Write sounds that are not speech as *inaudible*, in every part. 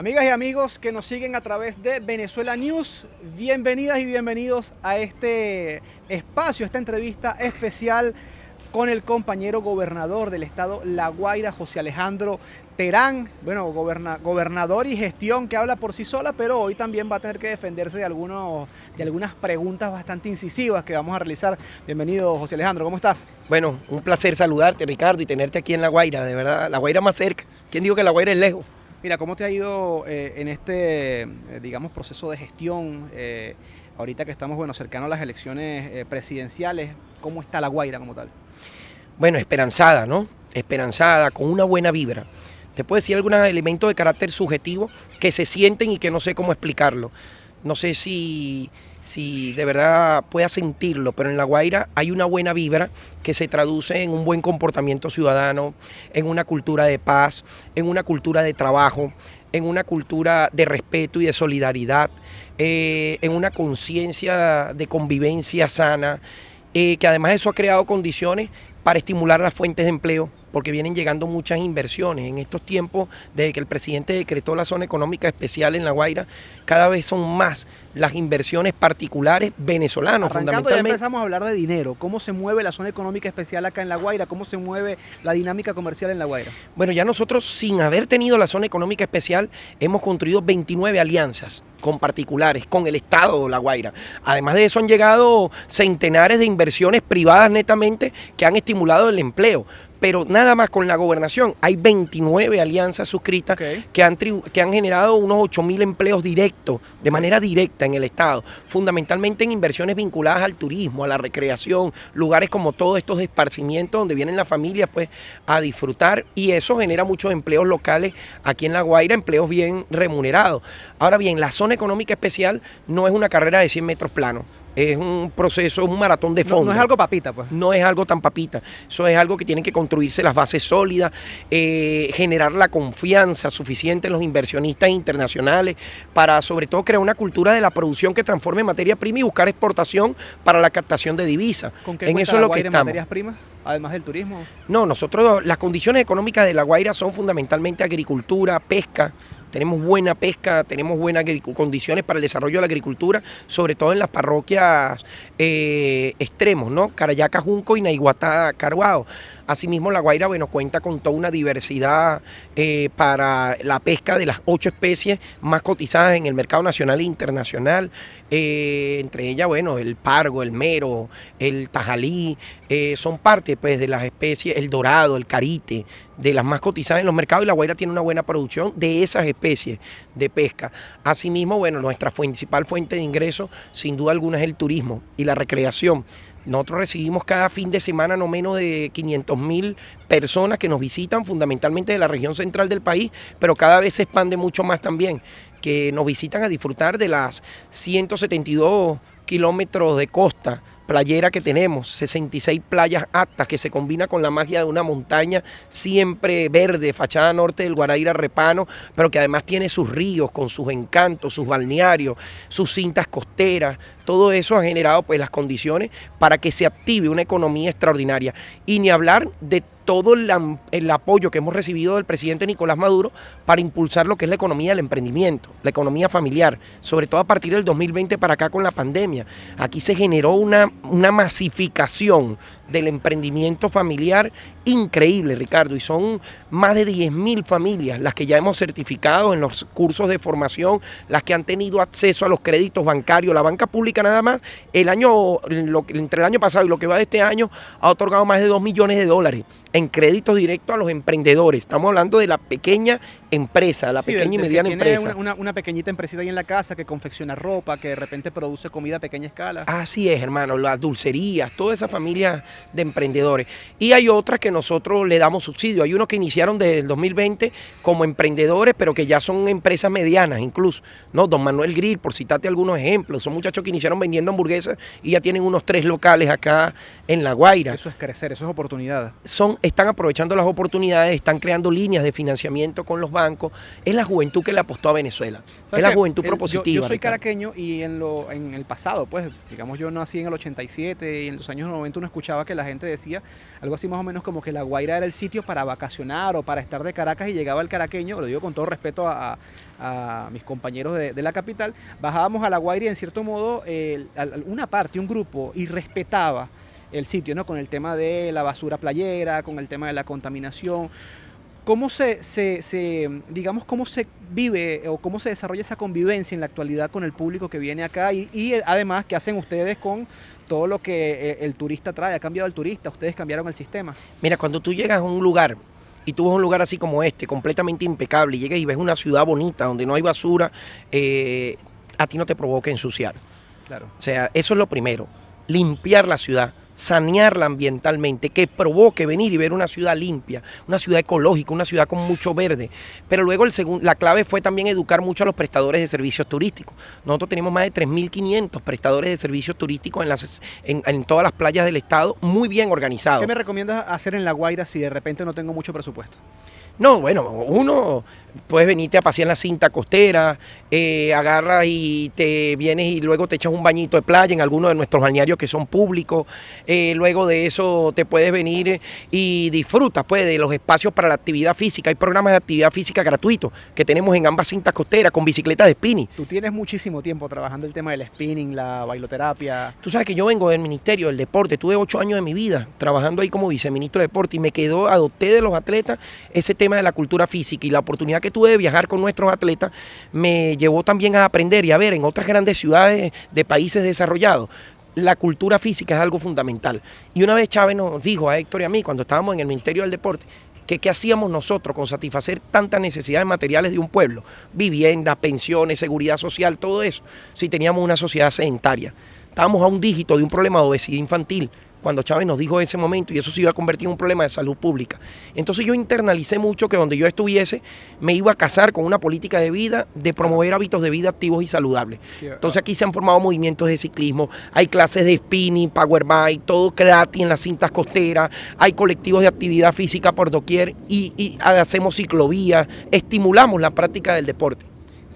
Amigas y amigos que nos siguen a través de Venezuela News, bienvenidas y bienvenidos a este espacio, a esta entrevista especial con el compañero gobernador del estado La Guaira, José Alejandro Terán, bueno, gobernador y gestión que habla por sí sola, pero hoy también va a tener que defenderse de, algunos, de algunas preguntas bastante incisivas que vamos a realizar. Bienvenido, José Alejandro, ¿cómo estás? Bueno, un placer saludarte, Ricardo, y tenerte aquí en La Guaira, de verdad, La Guaira más cerca. ¿Quién dijo que La Guaira es lejos? Mira, ¿cómo te ha ido eh, en este, eh, digamos, proceso de gestión? Eh, ahorita que estamos, bueno, cercanos a las elecciones presidenciales, ¿cómo está La Guaira como tal? Bueno, esperanzada, ¿no? Esperanzada, con una buena vibra. Te puedo decir algunos elementos de carácter subjetivo que se sienten y que no sé cómo explicarlo. No sé si si de verdad pueda sentirlo, pero en La Guaira hay una buena vibra que se traduce en un buen comportamiento ciudadano, en una cultura de paz, en una cultura de trabajo, en una cultura de respeto y de solidaridad, eh, en una conciencia de convivencia sana, eh, que además eso ha creado condiciones para estimular las fuentes de empleo, porque vienen llegando muchas inversiones. En estos tiempos, desde que el presidente decretó la zona económica especial en La Guaira, cada vez son más las inversiones particulares venezolanos. Arrancando, fundamentalmente. ya empezamos a hablar de dinero. ¿Cómo se mueve la zona económica especial acá en La Guaira? ¿Cómo se mueve la dinámica comercial en La Guaira? Bueno, ya nosotros, sin haber tenido la zona económica especial, hemos construido 29 alianzas con particulares, con el Estado de La Guaira. Además de eso han llegado centenares de inversiones privadas netamente que han estimulado el empleo pero nada más con la gobernación hay 29 alianzas suscritas que, han que han generado unos 8 mil empleos directos, de manera directa en el Estado, fundamentalmente en inversiones vinculadas al turismo, a la recreación, lugares como todos estos esparcimientos donde vienen las familias pues a disfrutar y eso genera muchos empleos locales aquí en La Guaira, empleos bien remunerados. Ahora bien, la zona económica especial no es una carrera de 100 metros plano es un proceso, un maratón de fondo. No, es algo papita, pues. No es algo tan papita. Eso es algo que tienen que construirse las bases sólidas, eh, generar la confianza suficiente en los inversionistas internacionales para, sobre todo, crear una cultura de la producción que transforme materia prima y buscar exportación para la captación de divisas. ¿Con qué en eso lo que materias primas? además del turismo? No, nosotros las condiciones económicas de La Guaira son fundamentalmente agricultura, pesca, tenemos buena pesca, tenemos buenas condiciones para el desarrollo de la agricultura, sobre todo en las parroquias eh, extremos, ¿no? Carayaca Junco y Naiguatá, Carguado. Asimismo, La Guaira, bueno, cuenta con toda una diversidad eh, para la pesca de las ocho especies más cotizadas en el mercado nacional e internacional. Eh, entre ellas, bueno, el pargo, el mero, el tajalí, eh, son parte pues de las especies, el dorado, el carite, de las más cotizadas en los mercados y La Guaira tiene una buena producción de esas especies de pesca. Asimismo, bueno, nuestra principal fuente de ingreso sin duda alguna es el turismo y la recreación. Nosotros recibimos cada fin de semana no menos de 500 mil personas que nos visitan, fundamentalmente de la región central del país, pero cada vez se expande mucho más también, que nos visitan a disfrutar de las 172 kilómetros de costa playera que tenemos, 66 playas aptas que se combina con la magia de una montaña siempre verde, fachada norte del Guaraíra Repano, pero que además tiene sus ríos con sus encantos, sus balnearios, sus cintas costeras, todo eso ha generado pues las condiciones para que se active una economía extraordinaria. Y ni hablar de todo el, apoyo que hemos recibido del presidente Nicolás Maduro para impulsar lo que es la economía del emprendimiento, la economía familiar, sobre todo a partir del 2020 para acá con la pandemia. Aquí se generó una, una masificación del emprendimiento familiar increíble, Ricardo. Y son más de 10.000 familias las que ya hemos certificado en los cursos de formación, las que han tenido acceso a los créditos bancarios. La banca pública nada más, el año, entre el año pasado y lo que va de este año, ha otorgado más de 2 millones de dólares en créditos directos a los emprendedores. Estamos hablando de la pequeña empresa, la pequeña y mediana tiene empresa. Una, una, pequeñita empresita ahí en la casa que confecciona ropa, que de repente produce comida a pequeña escala. Así es, hermano, las dulcerías, toda esa familia de emprendedores. Y hay otras que nosotros le damos subsidio. Hay unos que iniciaron desde el 2020 como emprendedores, pero que ya son empresas medianas incluso. ¿no? Don Manuel Grill, por citarte algunos ejemplos, son muchachos que iniciaron vendiendo hamburguesas y ya tienen unos tres locales acá en La Guaira. Eso es crecer, eso es oportunidad. Son, están aprovechando las oportunidades, están creando líneas de financiamiento con los bancos. Es la juventud que le apostó a Venezuela. Es la juventud propositiva. yo, soy caraqueño y en, lo, en el pasado, pues, digamos, yo nací en el 87 y en los años 90 uno escuchaba que la gente decía, algo así más o menos como que La Guaira era el sitio para vacacionar o para estar de Caracas y llegaba el caraqueño, lo digo con todo respeto a, mis compañeros de, la capital, bajábamos a La Guaira y en cierto modo una parte, un grupo, y respetaba el sitio, ¿no? Con el tema de la basura playera, con el tema de la contaminación, ¿Cómo se, se, digamos, cómo se vive eh, o cómo se desarrolla esa convivencia en la actualidad con el público que viene acá y, eh, además qué hacen ustedes con todo lo que eh, el turista trae? ¿Ha cambiado el turista? ¿Ustedes cambiaron el sistema? Mira, cuando tú llegas a un lugar y tú ves un lugar así como este, completamente impecable, y llegas y ves una ciudad bonita donde no hay basura, a ti no te provoca ensuciar. Claro. O sea, eso es lo primero limpiar la ciudad, sanearla ambientalmente, que provoque venir y ver una ciudad limpia, una ciudad ecológica, una ciudad con mucho verde. Pero luego el la clave fue también educar mucho a los prestadores de servicios turísticos. Nosotros tenemos más de 3.500 prestadores de servicios turísticos en, las, en, todas las playas del estado, muy bien organizados. ¿Qué me recomiendas hacer en La Guaira si de repente no tengo mucho presupuesto? No, bueno, uno, puedes venirte a pasear en la cinta costera, eh, agarras y te vienes y luego te echas un bañito de playa en alguno de nuestros balnearios que son públicos. Eh, luego de eso te puedes venir y disfrutas pues, de los espacios para la actividad física. Hay programas de actividad física gratuitos que tenemos en ambas cintas costeras con bicicletas de spinning. Tú tienes muchísimo tiempo trabajando el tema del spinning, la bailoterapia. Tú sabes que yo vengo del Ministerio del Deporte, tuve ocho años de mi vida trabajando ahí como viceministro de Deporte y me quedó, adopté de los atletas ese tema de la cultura física y la oportunidad que tuve de viajar con nuestros atletas me llevó también a aprender y a ver en otras grandes ciudades de países desarrollados la cultura física es algo fundamental. Y una vez Chávez nos dijo a Héctor y a mí, cuando estábamos en el Ministerio del Deporte, que qué hacíamos nosotros con satisfacer tantas necesidades materiales de un pueblo, vivienda, pensiones, seguridad social, todo eso, si teníamos una sociedad sedentaria. Estábamos a un dígito de un problema de obesidad infantil, cuando Chávez nos dijo ese momento y eso se iba a convertir en un problema de salud pública. Entonces yo internalicé mucho que donde yo estuviese me iba a casar con una política de vida de promover hábitos de vida activos y saludables. Ah, Entonces ah. aquí se han formado movimientos de ciclismo, hay clases de spinning, power bike, todo gratis en las cintas costeras, hay colectivos de actividad física por doquier y, y hacemos ciclovías, estimulamos la práctica del deporte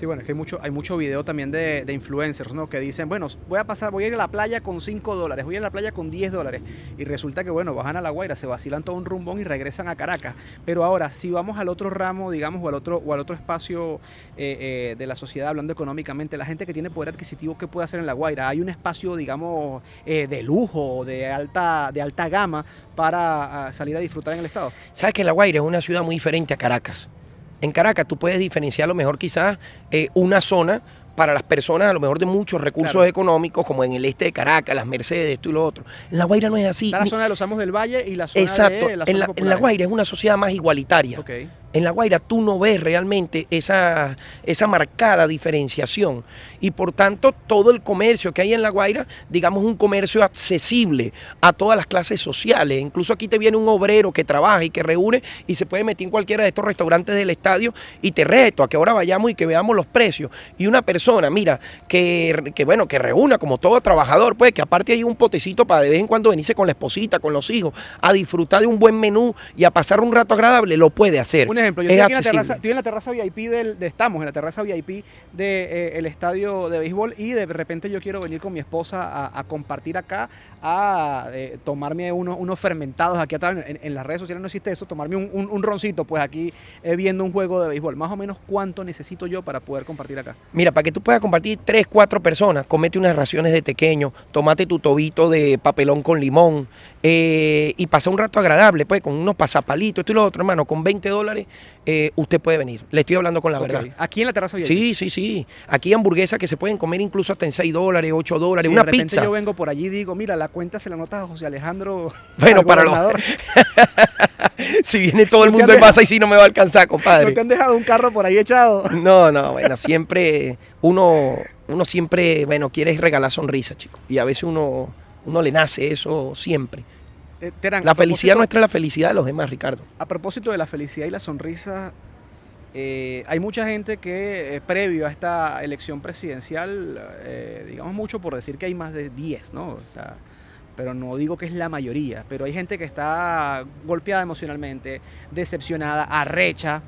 bueno, es que hay mucho, hay mucho video también de, influencers, ¿no? Que dicen, bueno, voy a pasar, voy a ir a la playa con 5 dólares, voy a ir a la playa con 10 dólares. Y resulta que, bueno, bajan a La Guaira, se vacilan todo un rumbón y regresan a Caracas. Pero ahora, si vamos al otro ramo, digamos, o al otro, o al otro espacio eh, eh, de la sociedad, hablando económicamente, la gente que tiene poder adquisitivo, ¿qué puede hacer en La Guaira? Hay un espacio, digamos, eh, de lujo, de alta, de alta gama para ah, salir a disfrutar en el estado. Sabes que La Guaira es una ciudad muy diferente a Caracas. En Caracas tú puedes diferenciar a lo mejor quizás eh, una zona para las personas a lo mejor de muchos recursos económicos, como en el este de Caracas, las Mercedes, esto y lo otro. En La Guaira no es así. Está la zona de los Amos del Valle y la zona de la zona en, la, en La Guaira es una sociedad más igualitaria. Ok. En La Guaira tú no ves realmente esa, esa marcada diferenciación y por tanto todo el comercio que hay en La Guaira, digamos un comercio accesible a todas las clases sociales. Incluso aquí te viene un obrero que trabaja y que reúne y se puede meter en cualquiera de estos restaurantes del estadio y te reto a que ahora vayamos y que veamos los precios. Y una persona, mira, que, bueno, que reúna como todo trabajador, pues que aparte hay un potecito para de vez en cuando venirse con la esposita, con los hijos, a disfrutar de un buen menú y a pasar un rato agradable, lo puede hacer ejemplo, yo estoy, en la terraza, VIP del, de, estamos en la terraza VIP del de, eh, estadio de béisbol y de repente yo quiero venir con mi esposa a, compartir acá, a eh, tomarme unos, unos fermentados aquí atrás, en, las redes sociales no existe eso, tomarme un, roncito pues aquí eh, viendo un juego de béisbol. Más o menos cuánto necesito yo para poder compartir acá. Mira, para que tú puedas compartir tres, cuatro personas, comete unas raciones de pequeño, tomate tu tobito de papelón con limón y pasa un rato agradable pues con unos pasapalitos, esto y lo otro hermano, con 20 dólares eh, usted puede venir. Le estoy hablando con la verdad. Aquí en la terraza Sí, sí, sí. Aquí hay hamburguesas que se pueden comer incluso hasta en 6 dólares, 8 dólares, una de Yo vengo por allí y digo, mira, la cuenta se la notas a José Alejandro. *laughs* Bueno, para los. *laughs* si viene todo el *laughs* mundo en masa y si no me va a alcanzar, compadre. te han dejado un carro por ahí echado? no, no, bueno, siempre uno, uno siempre, bueno, quiere regalar sonrisa, chicos. Y a veces uno, uno le nace eso siempre. Eh, la felicidad nuestra es la felicidad de los demás, Ricardo. A propósito de la felicidad y la sonrisa, eh, hay mucha gente que eh, previo a esta elección presidencial, digamos mucho por decir que hay más de 10, ¿no? pero no digo que es la mayoría, pero hay gente que está golpeada emocionalmente, decepcionada, arrecha.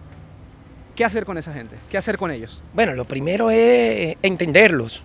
¿Qué hacer con esa gente? ¿Qué hacer con ellos? Bueno, lo primero es entenderlos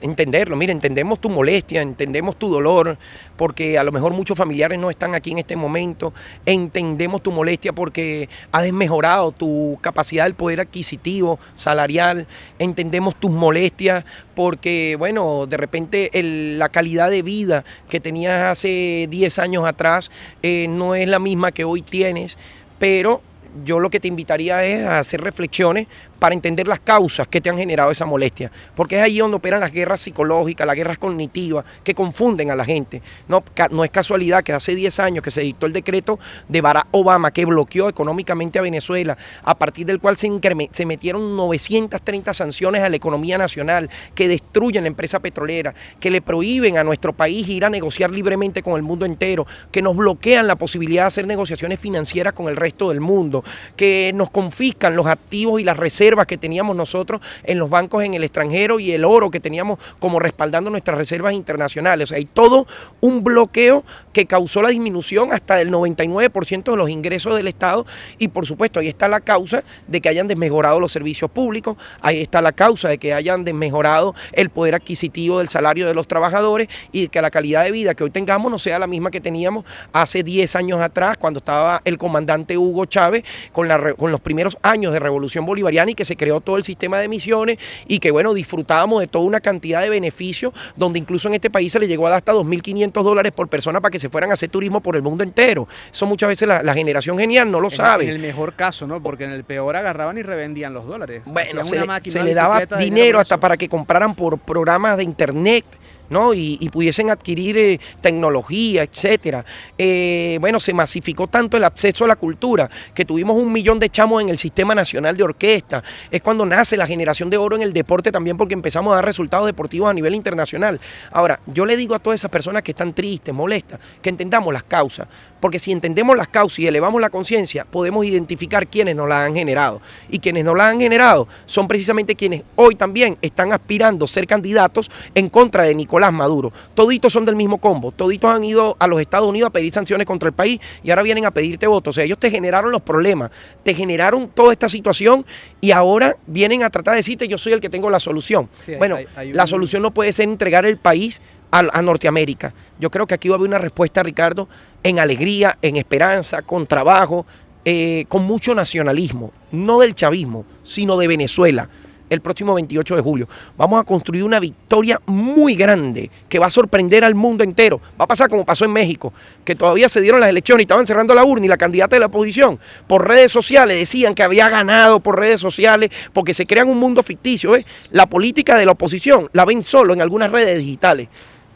entenderlo. Mira, entendemos tu molestia, entendemos tu dolor, porque a lo mejor muchos familiares no están aquí en este momento. Entendemos tu molestia porque has desmejorado tu capacidad del poder adquisitivo, salarial. Entendemos tus molestias porque, bueno, de repente la calidad de vida que tenías hace 10 años atrás eh, no es la misma que hoy tienes, pero yo lo que te invitaría es a hacer reflexiones para entender las causas que te han generado esa molestia. Porque es ahí donde operan las guerras psicológicas, las guerras cognitivas, que confunden a la gente. No, no es casualidad que hace 10 años que se dictó el decreto de Barack Obama, que bloqueó económicamente a Venezuela, a partir del cual se, se metieron 930 sanciones a la economía nacional, que destruyen la empresa petrolera, que le prohíben a nuestro país ir a negociar libremente con el mundo entero, que nos bloquean la posibilidad de hacer negociaciones financieras con el resto del mundo, que nos confiscan los activos y las reservas que teníamos nosotros en los bancos en el extranjero y el oro que teníamos como respaldando nuestras reservas internacionales. O sea, hay todo un bloqueo que causó la disminución hasta del 99% de los ingresos del Estado y por supuesto ahí está la causa de que hayan desmejorado los servicios públicos, ahí está la causa de que hayan desmejorado el poder adquisitivo del salario de los trabajadores y que la calidad de vida que hoy tengamos no sea la misma que teníamos hace 10 años atrás cuando estaba el comandante Hugo Chávez con, con los primeros años de Revolución Bolivariana y que se creó todo el sistema de emisiones y que, bueno, disfrutábamos de toda una cantidad de beneficios, donde incluso en este país se le llegó a dar hasta 2.500 dólares por persona para que se fueran a hacer turismo por el mundo entero. Eso muchas veces la, generación genial no lo sabe. En el mejor caso, ¿no? Porque en el peor agarraban y revendían los dólares. Bueno, se, le, daba dinero hasta para que compraran por programas de internet. ¿no? Y, pudiesen adquirir eh, tecnología, etcétera. Eh, bueno, se masificó tanto el acceso a la cultura que tuvimos un millón de chamos en el Sistema Nacional de Orquesta. Es cuando nace la generación de oro en el deporte también porque empezamos a dar resultados deportivos a nivel internacional. Ahora, yo le digo a todas esas personas que están tristes, molestas, que entendamos las causas. Porque si entendemos las causas y elevamos la conciencia, podemos identificar quiénes nos la han generado. Y quienes nos la han generado son precisamente quienes hoy también están aspirando a ser candidatos en contra de Nicolás Maduro. Toditos son del mismo combo, toditos han ido a los Estados Unidos a pedir sanciones contra el país y ahora vienen a pedirte votos. O sea, ellos te generaron los problemas, te generaron toda esta situación y ahora vienen a tratar de decirte yo soy el que tengo la solución. bueno, la solución no puede ser entregar el país a, Norteamérica. Yo creo que aquí va a haber una respuesta, Ricardo, en alegría, en esperanza, con trabajo, eh, con mucho nacionalismo, no del chavismo, sino de Venezuela el próximo 28 de julio. Vamos a construir una victoria muy grande que va a sorprender al mundo entero. Va a pasar como pasó en México, que todavía se dieron las elecciones y estaban cerrando la urna y la candidata de la oposición por redes sociales decían que había ganado por redes sociales porque se crean un mundo ficticio. ¿eh? La política de la oposición la ven solo en algunas redes digitales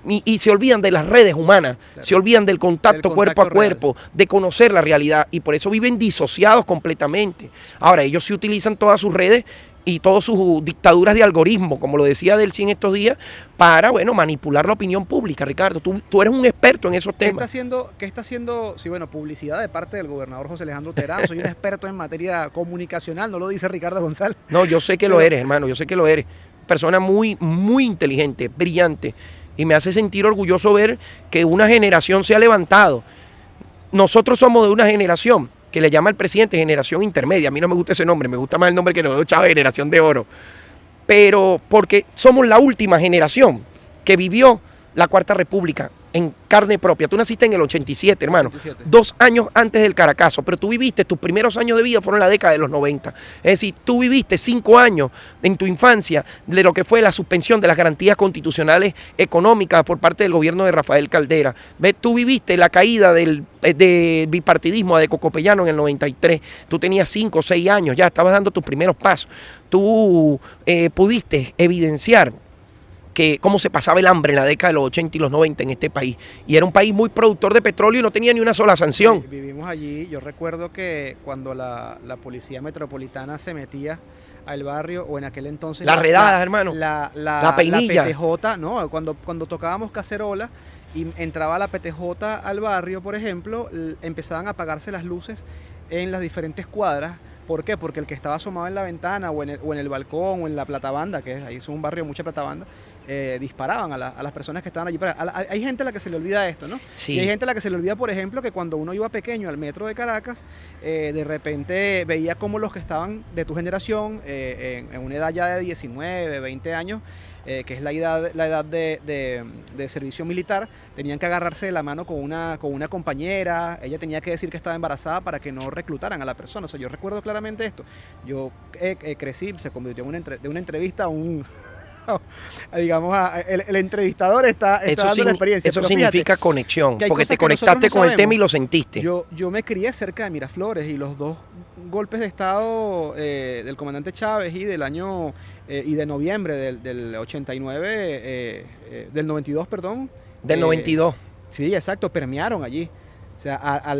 y, se olvidan de las redes humanas, se olvidan del contacto, cuerpo a cuerpo, de conocer la realidad y por eso viven disociados completamente. Ahora, ellos sí utilizan todas sus redes y todas sus dictaduras de algoritmo, como lo decía Delcy en estos días, para, bueno, manipular la opinión pública, Ricardo. Tú, tú eres un experto en esos temas. ¿Qué está haciendo, qué está haciendo sí, bueno, publicidad de parte del gobernador José Alejandro Terán? Soy un experto en materia comunicacional, no lo dice Ricardo González. No, yo sé que lo eres, hermano, yo sé que lo eres. Persona muy, muy inteligente, brillante y me hace sentir orgulloso ver que una generación se ha levantado. Nosotros somos de una generación que le llama al presidente generación intermedia. A mí no me gusta ese nombre, me gusta más el nombre que nos dio Chávez, generación de oro. Pero porque somos la última generación que vivió la Cuarta República en carne propia. Tú naciste en el 87, hermano. Dos años antes del Caracazo, pero tú viviste, tus primeros años de vida fueron la década de los 90. Es decir, tú viviste cinco años en tu infancia de lo que fue la suspensión de las garantías constitucionales económicas por parte del gobierno de Rafael Caldera. ¿Ves? Tú viviste la caída eh, del bipartidismo de Cocopellano en el 93. Tú tenías cinco o seis años, ya estabas dando tus primeros pasos. Tú eh, pudiste evidenciar cómo se pasaba el hambre en la década de los 80 y los 90 en este país. Y era un país muy productor de petróleo y no tenía ni una sola sanción. vivimos allí, yo recuerdo que cuando la, policía metropolitana se metía al barrio o en aquel entonces. Las la, redadas, hermano. La, la, la PTJ, ¿no? Cuando, tocábamos cacerola y entraba la PTJ al barrio, por ejemplo, empezaban a apagarse las luces en las diferentes cuadras. ¿Por qué? Porque el que estaba asomado en la ventana o en el, o en el balcón o en la platabanda, que ahí es un barrio de mucha platabanda, eh, disparaban a, las personas que estaban allí. hay gente a la que se le olvida esto, ¿no? Sí. Y hay gente a la que se le olvida, por ejemplo, que cuando uno iba pequeño al metro de Caracas, eh, de repente veía como los que estaban de tu generación, eh, en, una edad ya de 19, 20 años, que es la edad, la edad de, servicio militar, tenían que agarrarse de la mano con una, compañera, ella tenía que decir que estaba embarazada para que no reclutaran a la persona. O sea, yo recuerdo claramente esto. Yo crecí, se convirtió en de una entrevista a un... *laughs* digamos, el, entrevistador está, está dando experiencia. Eso significa conexión, porque te conectaste con el tema y lo sentiste. Yo, yo me crié cerca de Miraflores y los dos golpes de Estado eh, del comandante Chávez y del año eh, y de noviembre del, 89, del 92, eh, perdón. Del 92. Sí, exacto, permearon allí. O sea, a,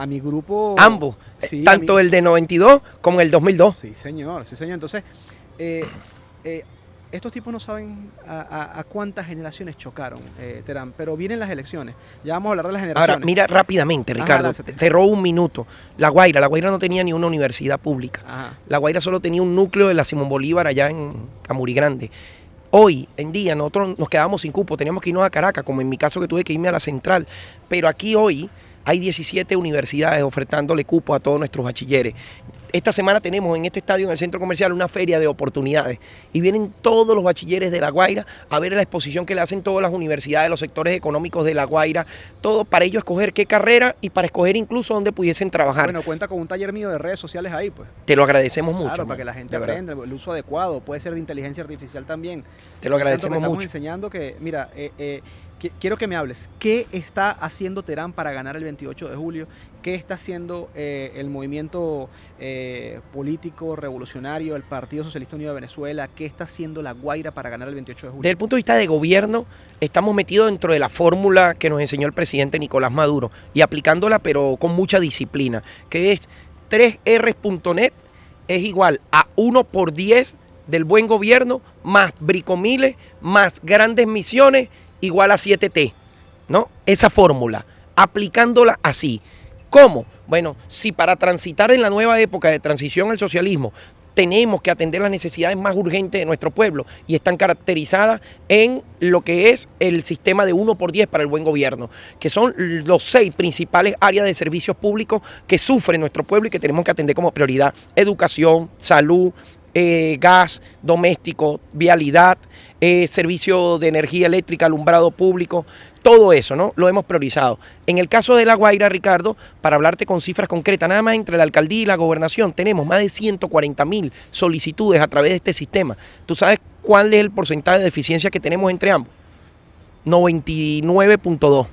a, mi grupo... Ambos, tanto el de 92 como el 2002. Sí, señor, sí, señor. Entonces, estos tipos no saben a, cuántas generaciones chocaron, eh, Terán, pero vienen las elecciones. Ya vamos a hablar de las generaciones. Ahora, mira rápidamente, Ricardo, cerró un minuto. La Guaira, La Guaira no tenía ni una universidad pública. La Guaira solo tenía un núcleo de la Simón Bolívar allá en Camuri Grande. Hoy en día nosotros nos quedamos sin cupo, teníamos que irnos a Caracas, como en mi caso que tuve que irme a la central. Pero aquí hoy hay 17 universidades ofertándole cupo a todos nuestros bachilleres esta semana tenemos en este estadio, en el centro comercial, una feria de oportunidades. Y vienen todos los bachilleres de La Guaira a ver la exposición que le hacen todas las universidades, los sectores económicos de La Guaira, todo para ellos escoger qué carrera y para escoger incluso dónde pudiesen trabajar. Bueno, cuenta con un taller mío de redes sociales ahí, pues. Te lo agradecemos mucho. Claro, para que la gente aprenda el uso adecuado, puede ser de inteligencia artificial también. Te lo agradecemos mucho. Estamos enseñando que, mira, eh, eh, quiero que me hables. ¿Qué está haciendo Terán para ganar el 28 de julio? ¿Qué está haciendo eh, el movimiento eh, político revolucionario, el Partido Socialista Unido de Venezuela? ¿Qué está haciendo la Guaira para ganar el 28 de julio? Desde el punto de vista de gobierno, estamos metidos dentro de la fórmula que nos enseñó el presidente Nicolás Maduro y aplicándola, pero con mucha disciplina, que es 3 rnet es igual a 1 por 10 del buen gobierno, más bricomiles, más grandes misiones igual a 7T, ¿no? Esa fórmula, aplicándola así. ¿Cómo? Bueno, si para transitar en la nueva época de transición al socialismo tenemos que atender las necesidades más urgentes de nuestro pueblo y están caracterizadas en lo que es el sistema de 1 por 10 para el buen gobierno, que son los seis principales áreas de servicios públicos que sufre nuestro pueblo y que tenemos que atender como prioridad. Educación, salud, eh, gas doméstico, vialidad, eh, servicio de energía eléctrica, alumbrado público, todo eso, ¿no? Lo hemos priorizado. En el caso de La Guaira, Ricardo, para hablarte con cifras concretas, nada más entre la alcaldía y la gobernación tenemos más de 140 mil solicitudes a través de este sistema. ¿Tú sabes cuál es el porcentaje de eficiencia que tenemos entre ambos? 99.2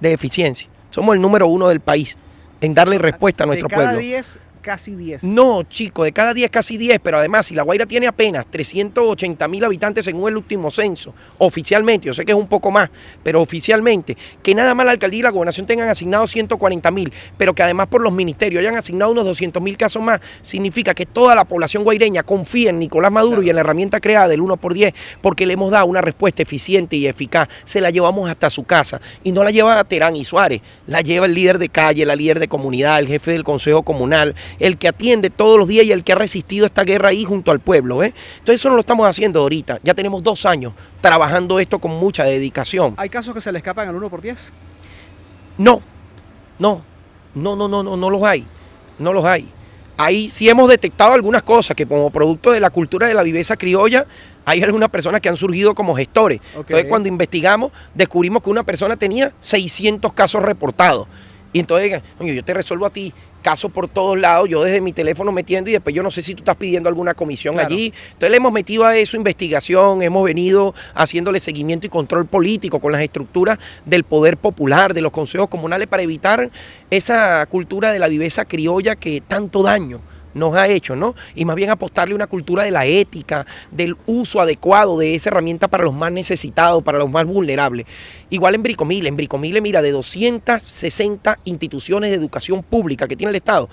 de eficiencia. Somos el número uno del país en darle respuesta a nuestro pueblo casi 10. No, chico, de cada 10 casi 10, pero además si La Guaira tiene apenas 380 mil habitantes según el último censo, oficialmente, yo sé que es un poco más, pero oficialmente, que nada más la alcaldía y la gobernación tengan asignado 140 mil, pero que además por los ministerios hayan asignado unos 200 mil casos más, significa que toda la población guaireña confía en Nicolás Maduro y en la herramienta creada del 1 por 10 porque le hemos dado una respuesta eficiente y eficaz, se la llevamos hasta su casa y no la lleva a Terán y Suárez, la lleva el líder de calle, la líder de comunidad, el jefe del consejo comunal, el que atiende todos los días y el que ha resistido esta guerra ahí junto al pueblo. ¿eh? Entonces eso no lo estamos haciendo ahorita. Ya tenemos dos años trabajando esto con mucha dedicación. ¿Hay casos que se le escapan al 1 por 10? No, no, no, no, no, no, no los hay. No los hay. Ahí sí hemos detectado algunas cosas que como producto de la cultura de la viveza criolla hay algunas personas que han surgido como gestores. Entonces cuando investigamos descubrimos que una persona tenía 600 casos reportados. Y entonces yo te resuelvo a ti caso por todos lados, yo desde mi teléfono metiendo y después yo no sé si tú estás pidiendo alguna comisión allí. Entonces le hemos metido a eso investigación, hemos venido haciéndole seguimiento y control político con las estructuras del poder popular, de los consejos comunales, para evitar esa cultura de la viveza criolla que tanto daño nos ha hecho, ¿no? Y más bien apostarle una cultura de la ética, del uso adecuado de esa herramienta para los más necesitados, para los más vulnerables. Igual en Bricomile, en Bricomile, mira, de 260 instituciones de educación pública que tiene el Estado,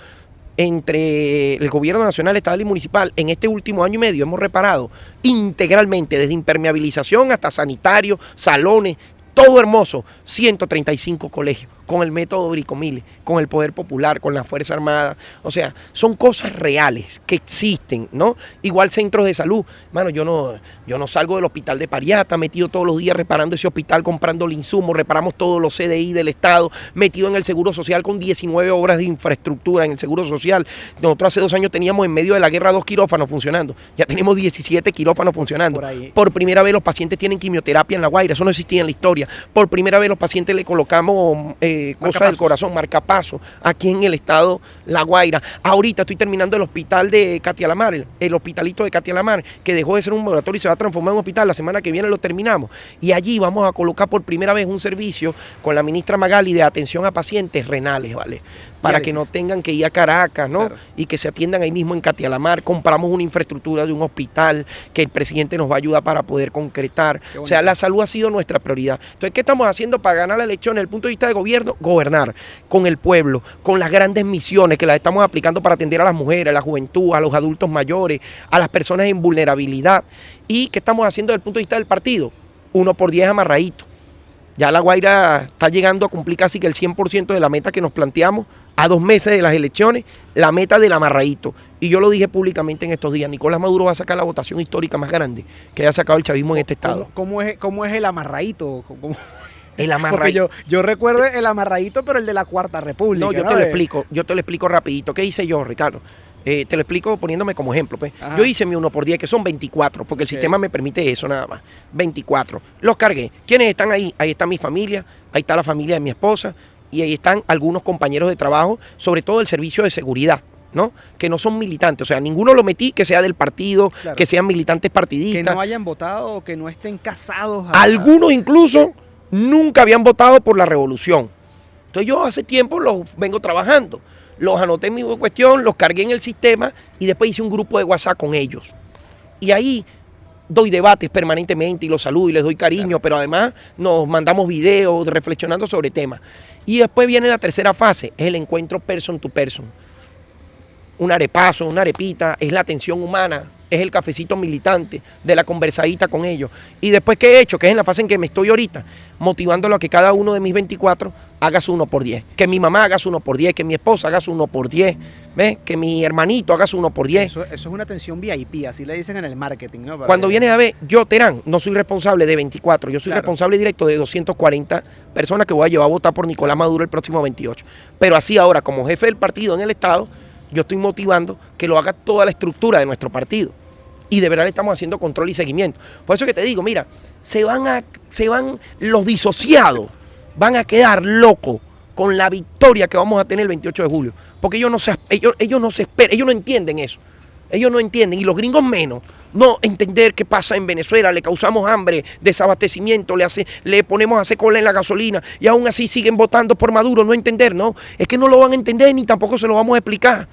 entre el gobierno nacional, Estado y municipal, en este último año y medio hemos reparado integralmente, desde impermeabilización hasta sanitario, salones, todo hermoso, 135 colegios con el método Bricomil, con el poder popular, con la Fuerza Armada. O sea, son cosas reales que existen, ¿no? Igual centros de salud. Mano, yo no, yo no salgo del hospital de Pariata, metido todos los días reparando ese hospital, comprando el insumo, reparamos todos los CDI del Estado, metido en el Seguro Social con 19 obras de infraestructura en el Seguro Social. Nosotros hace dos años teníamos en medio de la guerra dos quirófanos funcionando. Ya tenemos 17 quirófanos funcionando. Por, primera vez los pacientes tienen quimioterapia en La Guaira. Eso no existía en la historia. Por primera vez los pacientes le colocamos... Eh, eh, cosas cosa del corazón, marcapaso, aquí en el estado La Guaira. Ahorita estoy terminando el hospital de Katia Lamar, el hospitalito de Katia Lamar, que dejó de ser un laboratorio y se va a transformar en un hospital. La semana que viene lo terminamos. Y allí vamos a colocar por primera vez un servicio con la ministra Magali de atención a pacientes renales, ¿vale? Para que no tengan que ir a Caracas, ¿no? Y que se atiendan ahí mismo en Katia Lamar. Compramos una infraestructura de un hospital que el presidente nos va a ayudar para poder concretar. O sea, la salud ha sido nuestra prioridad. Entonces, ¿qué estamos haciendo para ganar la elección desde el punto de vista de gobierno? gobernar con el pueblo, con las grandes misiones que las estamos aplicando para atender a las mujeres, a la juventud, a los adultos mayores, a las personas en vulnerabilidad. ¿Y qué estamos haciendo desde el punto de vista del partido? Uno por diez amarradito. Ya La Guaira está llegando a cumplir casi que el 100% de la meta que nos planteamos a dos meses de las elecciones, la meta del amarradito. Y yo lo dije públicamente en estos días, Nicolás Maduro va a sacar la votación histórica más grande que haya sacado el chavismo en este estado. ¿Cómo, es, cómo es el amarradito? El amarradito. yo, recuerdo el amarradito, pero el de la Cuarta República. No, yo te lo explico, yo te lo explico rapidito. ¿Qué hice yo, Ricardo? Eh, te lo explico poniéndome como ejemplo. Pues. Yo hice mi uno por 10, que son 24, porque el sistema me permite eso nada más. 24. Los cargué. ¿Quiénes están ahí? Ahí está mi familia, ahí está la familia de mi esposa y ahí están algunos compañeros de trabajo, sobre todo el servicio de seguridad. ¿no? Que no son militantes. O sea, ninguno lo metí que sea del partido, que sean militantes partidistas. Que no hayan votado o que no estén casados. Algunos incluso nunca habían votado por la revolución. Entonces yo hace tiempo los vengo trabajando. Los anoté en mi cuestión, los cargué en el sistema y después hice un grupo de WhatsApp con ellos. Y ahí doy debates permanentemente y los saludo y les doy cariño, pero además nos mandamos videos reflexionando sobre temas. Y después viene la tercera fase, es el encuentro person to person. Un arepazo, una arepita, es la atención humana, es el cafecito militante, de la conversadita con ellos. Y después, ¿qué he hecho? Que es en la fase en que me estoy ahorita, motivándolo a que cada uno de mis 24 haga su 1 por 10. Que mi mamá haga su 1 por 10, que mi esposa haga su 1 por 10, que mi hermanito haga su 1 por 10. Eso, es una atención VIP, así le dicen en el marketing, ¿no? Cuando viene vienes a ver, yo, Terán, no soy responsable de 24, yo soy responsable directo de 240 personas que voy a llevar a votar por Nicolás Maduro el próximo 28. Pero así ahora, como jefe del partido en el Estado, yo estoy motivando que lo haga toda la estructura de nuestro partido. Y de verdad le estamos haciendo control y seguimiento. Por eso que te digo, mira, se van se van, los disociados van a quedar locos con la victoria que vamos a tener el 28 de julio. Porque ellos no se, ellos, ellos no se esperan, ellos no entienden eso. Ellos no entienden, y los gringos menos. No entender qué pasa en Venezuela, le causamos hambre, desabastecimiento, le, hace, le ponemos a hacer cola en la gasolina y aún así siguen votando por Maduro. No entender, no. Es que no lo van a entender ni tampoco se lo vamos a explicar.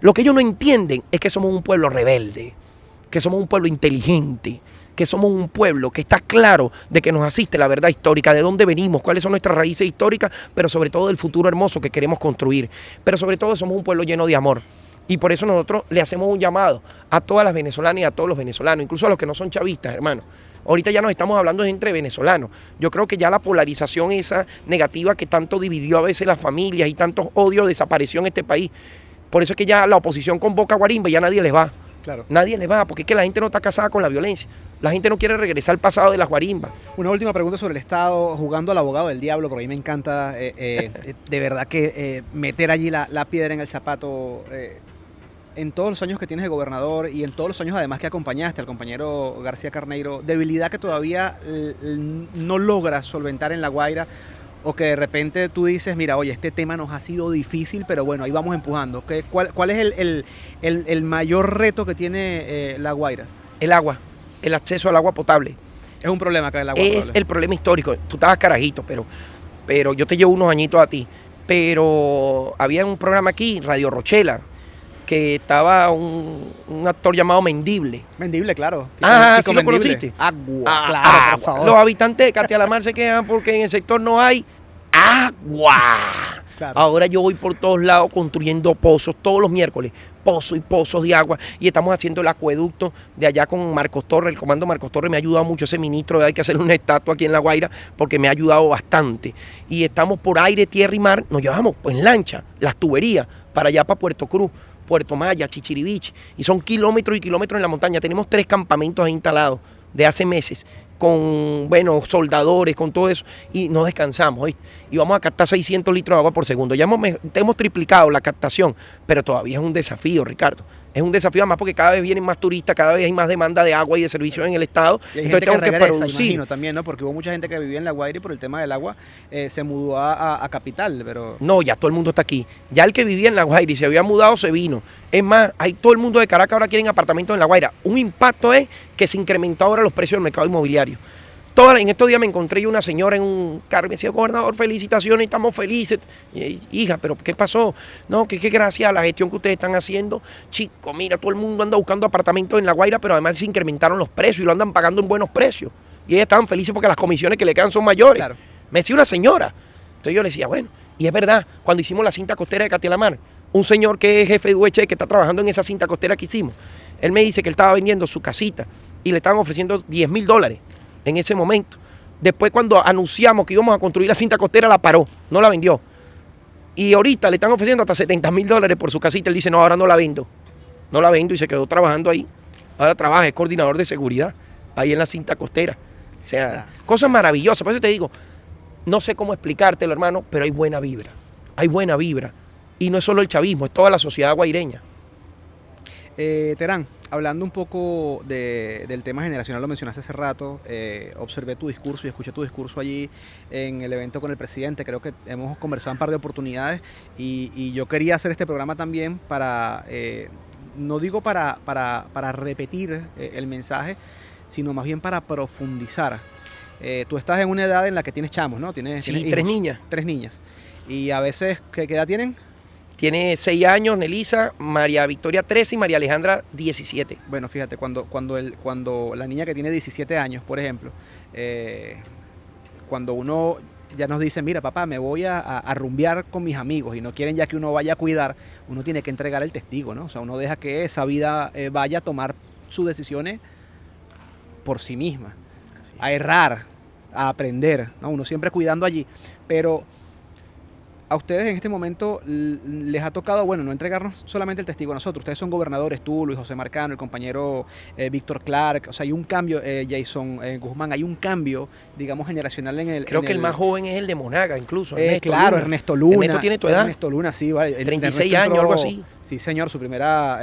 Lo que ellos no entienden es que somos un pueblo rebelde, que somos un pueblo inteligente, que somos un pueblo que está claro de que nos asiste la verdad histórica, de dónde venimos, cuáles son nuestras raíces históricas, pero sobre todo del futuro hermoso que queremos construir. Pero sobre todo somos un pueblo lleno de amor. Y por eso nosotros le hacemos un llamado a todas las venezolanas y a todos los venezolanos, incluso a los que no son chavistas, hermano. Ahorita ya nos estamos hablando entre venezolanos. Yo creo que ya la polarización esa negativa que tanto dividió a veces las familias y tantos odios desapareció en este país. Por eso es que ya la oposición convoca a Guarimba y ya nadie les va. Claro. Nadie les va, porque es que la gente no está casada con la violencia. La gente no quiere regresar al pasado de las guarimbas. Una última pregunta sobre el Estado, jugando al abogado del diablo, a mí me encanta eh, eh, *laughs* de verdad que eh, meter allí la, piedra en el zapato en todos los años que tienes de gobernador y en todos los años además que acompañaste al compañero García Carneiro, debilidad que todavía no logras solventar en La Guaira o que de repente tú dices, mira, oye, este tema nos ha sido difícil, pero bueno, ahí vamos empujando. ¿Qué, cuál, es el, mayor reto que tiene eh, La Guaira? El agua, el acceso al agua potable. Es un problema acá el agua Es el problema histórico. Tú estabas carajito, pero, pero yo te llevo unos añitos a ti. Pero había un programa aquí, Radio Rochela, que estaba un, actor llamado Mendible. Mendible, claro. Ah, lo conociste? Agua, ah, Los habitantes de mar se quedan porque en el sector no hay agua. Ahora yo voy por todos lados construyendo pozos todos los miércoles, pozos y pozos de agua. Y estamos haciendo el acueducto de allá con Marcos Torres. El comando Marcos Torres me ha ayudado mucho. Ese ministro, hay que hacerle una estatua aquí en La Guaira porque me ha ayudado bastante. Y estamos por aire, tierra y mar. Nos llevamos pues, en lancha, las tuberías, para allá, para Puerto Cruz. Puerto Maya, Chichiribich, y son kilómetros y kilómetros en la montaña. Tenemos tres campamentos instalados de hace meses con, bueno, soldadores, con todo eso, y nos descansamos, y vamos a captar 600 litros de agua por segundo. Ya hemos, triplicado la captación, pero todavía es un desafío, Ricardo. Es un desafío además porque cada vez vienen más turistas, cada vez hay más demanda de agua y de servicios en el estado. hay Entonces gente que, regresa, Imagino, también, ¿no? Porque hubo mucha gente que vivía en La Guaira y por el tema del agua eh, se mudó a, a, capital, pero no, ya todo el mundo está aquí. Ya el que vivía en La Guaira y se había mudado se vino. Es más, hay todo el mundo de Caracas ahora quieren apartamentos en La Guaira. Un impacto es que se incrementó ahora los precios del mercado inmobiliario en estos días me encontré una señora en un carro y me decía, gobernador, felicitaciones, estamos felices. hija, pero ¿qué pasó? No, que, qué gracias a la gestión que ustedes están haciendo, chico, mira, todo el mundo anda buscando apartamentos en La Guaira, pero además se incrementaron los precios y lo andan pagando en buenos precios. Y ellas estaban felices porque las comisiones que le quedan son mayores. Me decía una señora. Entonces yo le decía, bueno, y es verdad, cuando hicimos la cinta costera de Catilamar, un señor que es jefe de UH, que está trabajando en esa cinta costera que hicimos, él me dice que él estaba vendiendo su casita y le estaban ofreciendo 10 mil dólares en ese momento. Después cuando anunciamos que íbamos a construir la cinta costera, la paró, no la vendió. Y ahorita le están ofreciendo hasta 70 mil dólares por su casita. Él dice, no, ahora no la vendo. No la vendo y se quedó trabajando ahí. Ahora trabaja, es coordinador de seguridad ahí en la cinta costera. O sea, cosas maravillosas. Por eso te digo, no sé cómo explicártelo, hermano, pero hay buena vibra. Hay buena vibra. Y no es solo el chavismo, es toda la sociedad guaireña. Eh, Terán, hablando un poco del tema generacional, lo mencionaste hace rato, eh, observé tu discurso y escuché tu discurso allí en el evento con el presidente, creo que hemos conversado un par de oportunidades y, yo quería hacer este programa también para, eh, no digo para, repetir el mensaje, sino más bien para profundizar. tú estás en una edad en la que tienes chamos, ¿no? Tienes, tres niñas. Tres niñas. ¿Y a veces qué edad tienen? Tiene 6 años Nelisa, María Victoria 13 y María Alejandra 17. Bueno, fíjate, cuando, cuando, el, cuando la niña que tiene 17 años, por ejemplo, eh, cuando uno ya nos dice, mira papá, me voy a, a, rumbear con mis amigos y no quieren ya que uno vaya a cuidar, uno tiene que entregar el testigo, ¿no? O sea, uno deja que esa vida eh, vaya a tomar sus decisiones por sí misma, a errar, a aprender, ¿no? Uno siempre cuidando allí, pero a ustedes en este momento les ha tocado, bueno, no entregarnos solamente el testigo a nosotros, ustedes son gobernadores, tú, Luis José Marcano, el compañero eh, Víctor Clark, o sea, hay un cambio, eh, Jason eh, Guzmán, hay un cambio, digamos, generacional en el... Creo que el, más joven es el de Monaga, incluso. Ernesto claro, Ernesto Luna. Ernesto tiene tu edad. Ernesto Luna, sí, vale. 36 años, algo así. Sí, señor, su primera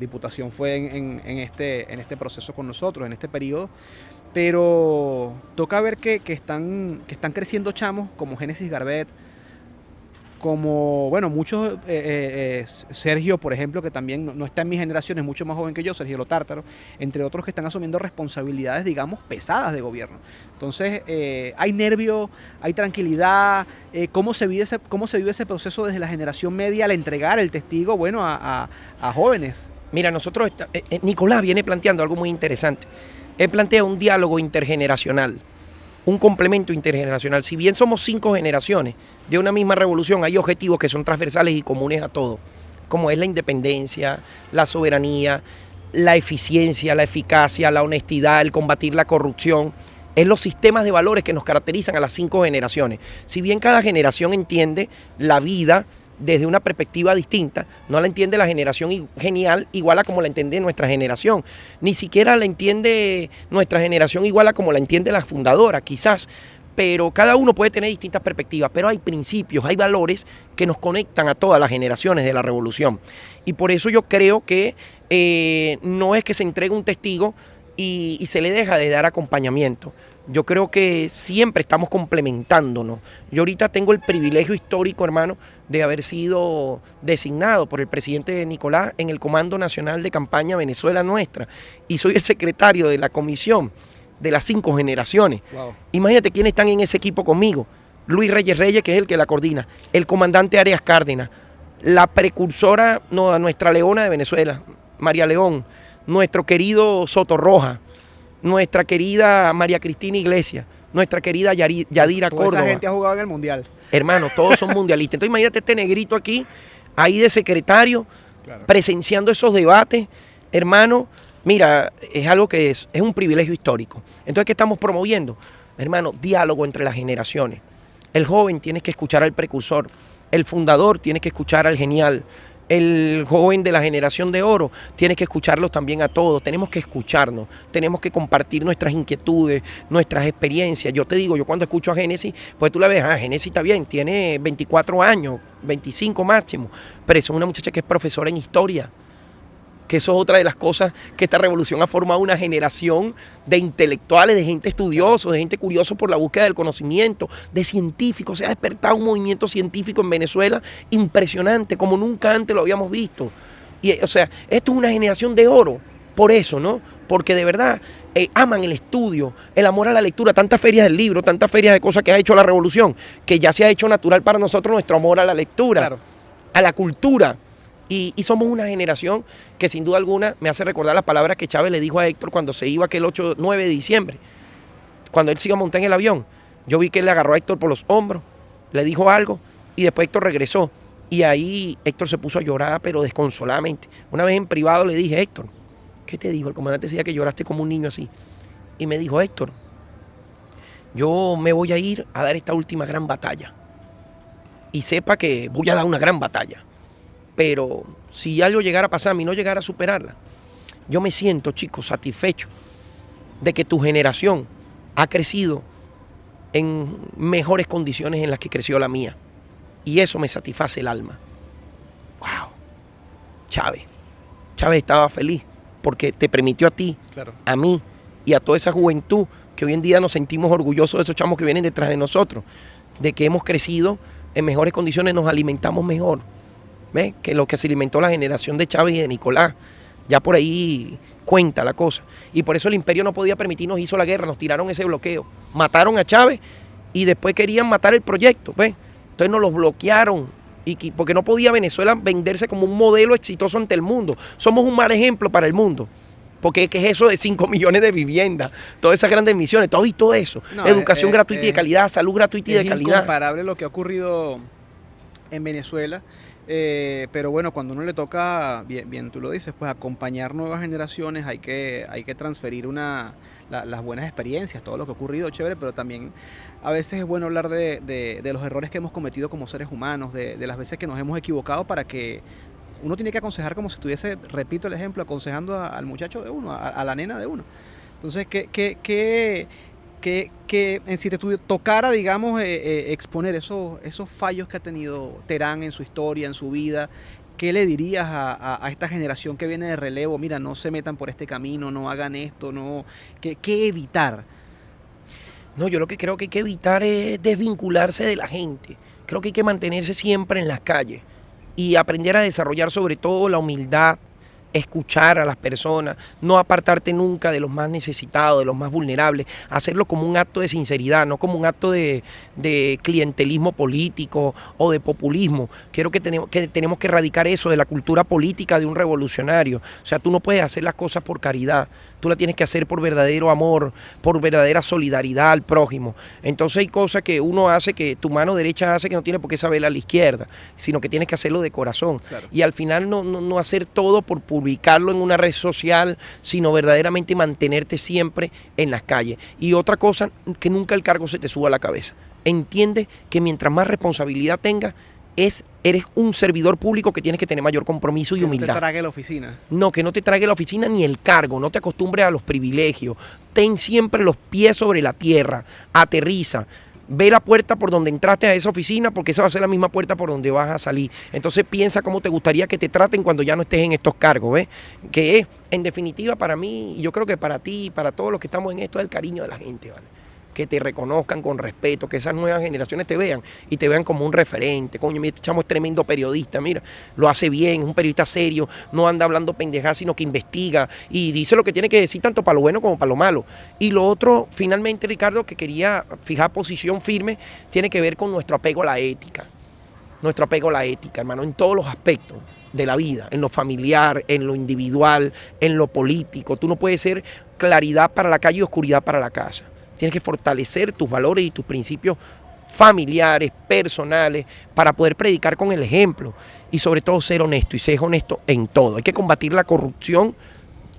diputación fue en, este, en este proceso con nosotros, en este periodo pero toca ver que, están, que están creciendo chamos como Génesis Garbet, como, bueno, muchos, eh, eh, eh, Sergio, por ejemplo, que también no, está en mi generación, es mucho más joven que yo, Sergio Lotártaro, entre otros que están asumiendo responsabilidades, digamos, pesadas de gobierno. Entonces, hay nervio, hay tranquilidad, ¿cómo, se vive ese, ¿cómo se vive ese proceso desde la generación media al entregar el testigo, bueno, a, jóvenes? Mira, nosotros, Nicolás viene planteando algo muy interesante. Él plantea un diálogo intergeneracional un complemento intergeneracional. Si bien somos cinco generaciones de una misma revolución, hay objetivos que son transversales y comunes a todos, como es la independencia, la soberanía, la eficiencia, la eficacia, la honestidad, el combatir la corrupción. Es los sistemas de valores que nos caracterizan a las cinco generaciones. Si bien cada generación entiende la vida, desde una perspectiva distinta. No la entiende la generación genial igual a como la entiende nuestra generación. Ni siquiera la entiende nuestra generación igual a como la entiende la fundadora, quizás. Pero cada uno puede tener distintas perspectivas, pero hay principios, hay valores que nos conectan a todas las generaciones de la revolución. Y por eso yo creo que eh, no es que se entregue un testigo y, y se le deja de dar acompañamiento. Yo creo que siempre estamos complementándonos. Yo ahorita tengo el privilegio histórico, hermano, de haber sido designado por el presidente Nicolás en el Comando Nacional de Campaña Venezuela Nuestra y soy el secretario de la comisión de las cinco generaciones. Imagínate quiénes están en ese equipo conmigo. Luis Reyes Reyes, que es el que la coordina, el comandante Arias Cárdenas, la precursora, no, nuestra leona de Venezuela, María León, nuestro querido Soto Roja, nuestra querida María Cristina Iglesias, nuestra querida Yadira Yadira Toda Esa gente ha jugado en el mundial. Hermano, todos son mundialistas. Entonces, imagínate este negrito aquí, ahí de secretario, presenciando esos debates. Hermano, mira, es algo que es, es un privilegio histórico. Entonces, ¿qué estamos promoviendo? Hermano, diálogo entre las generaciones. El joven tiene que escuchar al precursor. El fundador tiene que escuchar al genial el joven de la generación de oro, tiene que escucharlos también a todos, tenemos que escucharnos, tenemos que compartir nuestras inquietudes, nuestras experiencias. Yo te digo, yo cuando escucho a Génesis, pues tú la ves, ah, Génesis está bien, tiene 24 años, 25 máximo, pero es una muchacha que es profesora en historia que eso es otra de las cosas que esta revolución ha formado una generación de intelectuales, de gente estudiosa, de gente curiosa por la búsqueda del conocimiento, de científicos. Se ha despertado un movimiento científico en Venezuela impresionante, como nunca antes lo habíamos visto. Y, o sea, esto es una generación de oro, por eso, ¿no? Porque de verdad eh, aman el estudio, el amor a la lectura, tantas ferias del libro, tantas ferias de cosas que ha hecho la revolución, que ya se ha hecho natural para nosotros nuestro amor a la lectura, a la cultura. Y, somos una generación que sin duda alguna me hace recordar las palabras que Chávez le dijo a Héctor cuando se iba aquel 8, 9 de diciembre, cuando él se iba a montar en el avión. Yo vi que él le agarró a Héctor por los hombros, le dijo algo y después Héctor regresó. Y ahí Héctor se puso a llorar, pero desconsoladamente. Una vez en privado le dije, Héctor, ¿qué te dijo? El comandante decía que lloraste como un niño así. Y me dijo, Héctor, yo me voy a ir a dar esta última gran batalla. Y sepa que voy a dar una gran batalla pero si algo llegara a pasar a mí, no llegara a superarla, yo me siento, chicos, satisfecho de que tu generación ha crecido en mejores condiciones en las que creció la mía. Y eso me satisface el alma. ¡Wow! Chávez. Chávez estaba feliz porque te permitió a ti, a mí y a toda esa juventud que hoy en día nos sentimos orgullosos de esos chamos que vienen detrás de nosotros, de que hemos crecido en mejores condiciones, nos alimentamos mejor. ¿ves? que lo que se alimentó la generación de Chávez y de Nicolás. Ya por ahí cuenta la cosa. Y por eso el imperio no podía permitirnos, hizo la guerra, nos tiraron ese bloqueo. Mataron a Chávez y después querían matar el proyecto. ¿ves? Entonces nos los bloquearon. Y, porque no podía Venezuela venderse como un modelo exitoso ante el mundo. Somos un mal ejemplo para el mundo. Porque es eso de 5 *laughs* millones de viviendas, todas esas grandes misiones, todo y todo eso. Educación eh, gratuita y de eh, calidad, salud gratuita y de calidad. Es incomparable lo que ha ocurrido en Venezuela eh, pero bueno, cuando uno le toca, bien, tú lo dices, pues acompañar nuevas generaciones, hay que, hay que transferir una, las buenas experiencias, todo lo que ha ocurrido, chévere, pero también a veces es bueno hablar de, los errores que hemos cometido como seres humanos, de, las veces que nos hemos equivocado para que uno tiene que aconsejar como si estuviese, repito el ejemplo, aconsejando al muchacho de uno, a, a, la nena de uno. Entonces, ¿qué, qué, qué, que, en si te tocara, digamos, eh, eh, exponer esos, esos fallos que ha tenido Terán en su historia, en su vida, ¿qué le dirías a, esta generación que viene de relevo? Mira, no se metan por este camino, no hagan esto, no. ¿Qué, qué evitar? No, yo lo que creo que hay que evitar es desvincularse de la gente. Creo que hay que mantenerse siempre en las calles y aprender a desarrollar sobre todo la humildad, escuchar a las personas, no apartarte nunca de los más necesitados, de los más vulnerables, hacerlo como un acto de sinceridad, no como un acto de, clientelismo político o de populismo. Quiero que tenemos, que erradicar eso de la cultura política de un revolucionario. O sea, tú no puedes hacer las cosas por caridad, tú las tienes que hacer por verdadero amor, por verdadera solidaridad al prójimo. Entonces hay cosas que uno hace, que tu mano derecha hace que no tiene por qué saber a la izquierda, sino que tienes que hacerlo de corazón. Y al final no, hacer todo por ubicarlo en una red social, sino verdaderamente mantenerte siempre en las calles. Y otra cosa, que nunca el cargo se te suba a la cabeza. Entiende que mientras más responsabilidad tengas, es, eres un servidor público que tienes que tener mayor compromiso y humildad. Que no te trague la oficina. No, que no te trague la oficina ni el cargo, no te acostumbres a los privilegios. Ten siempre los pies sobre la tierra, aterriza. Ve la puerta por donde entraste a esa oficina porque esa va a ser la misma puerta por donde vas a salir. Entonces piensa cómo te gustaría que te traten cuando ya no estés en estos cargos, ¿ves? Que es, en definitiva, para mí, y yo creo que para ti y para todos los que estamos en esto, es el cariño de la gente, ¿vale? que te reconozcan con respeto, que esas nuevas generaciones te vean y te vean como un referente. Coño, mi este chamo es tremendo periodista, mira, lo hace bien, es un periodista serio, no anda hablando pendejadas, sino que investiga y dice lo que tiene que decir tanto para lo bueno como para lo malo. Y lo otro, finalmente, Ricardo, que quería fijar posición firme, tiene que ver con nuestro apego a la ética. Nuestro apego a la ética, hermano, en todos los aspectos de la vida, en lo familiar, en lo individual, en lo político. Tú no puedes ser claridad para la calle y oscuridad para la casa. Tienes que fortalecer tus valores y tus principios familiares, personales, para poder predicar con el ejemplo y sobre todo ser honesto y ser honesto en todo. Hay que combatir la corrupción